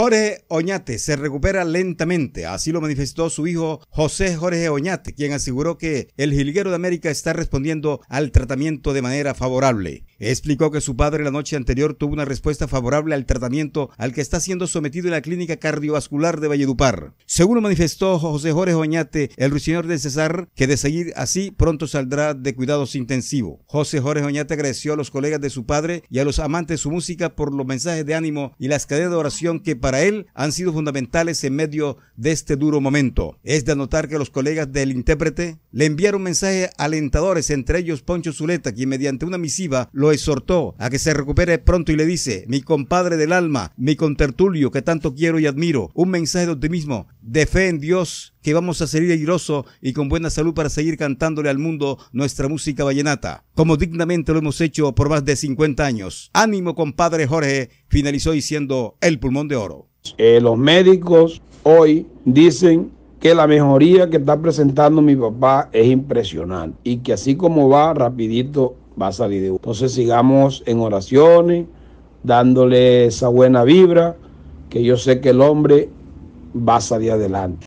Jorge Oñate se recupera lentamente, así lo manifestó su hijo José Jorge Oñate, quien aseguró que el jilguero de América está respondiendo al tratamiento de manera favorable. Explicó que su padre la noche anterior tuvo una respuesta favorable al tratamiento al que está siendo sometido en la Clínica Cardiovascular de Valledupar. Según lo manifestó José Jorge Oñate, el ruiseñor de César que de seguir así pronto saldrá de cuidados intensivos. José Jorge Oñate agradeció a los colegas de su padre y a los amantes de su música por los mensajes de ánimo y las cadenas de oración que para él han sido fundamentales en medio de este duro momento. Es de anotar que los colegas del intérprete le enviaron mensajes alentadores, entre ellos Poncho Zuleta, quien mediante una misiva lo exhortó a que se recupere pronto y le dice, mi compadre del alma, mi contertulio que tanto quiero y admiro, un mensaje de optimismo, de fe en Dios, que vamos a seguir airoso y con buena salud para seguir cantándole al mundo nuestra música vallenata, como dignamente lo hemos hecho por más de 50 años. Ánimo, compadre Jorge, finalizó diciendo el pulmón de oro. Eh, los médicos hoy dicen que la mejoría que está presentando mi papá es impresionante y que así como va, rapidito va a salir de Entonces sigamos en oraciones, dándole esa buena vibra, que yo sé que el hombre va a salir adelante.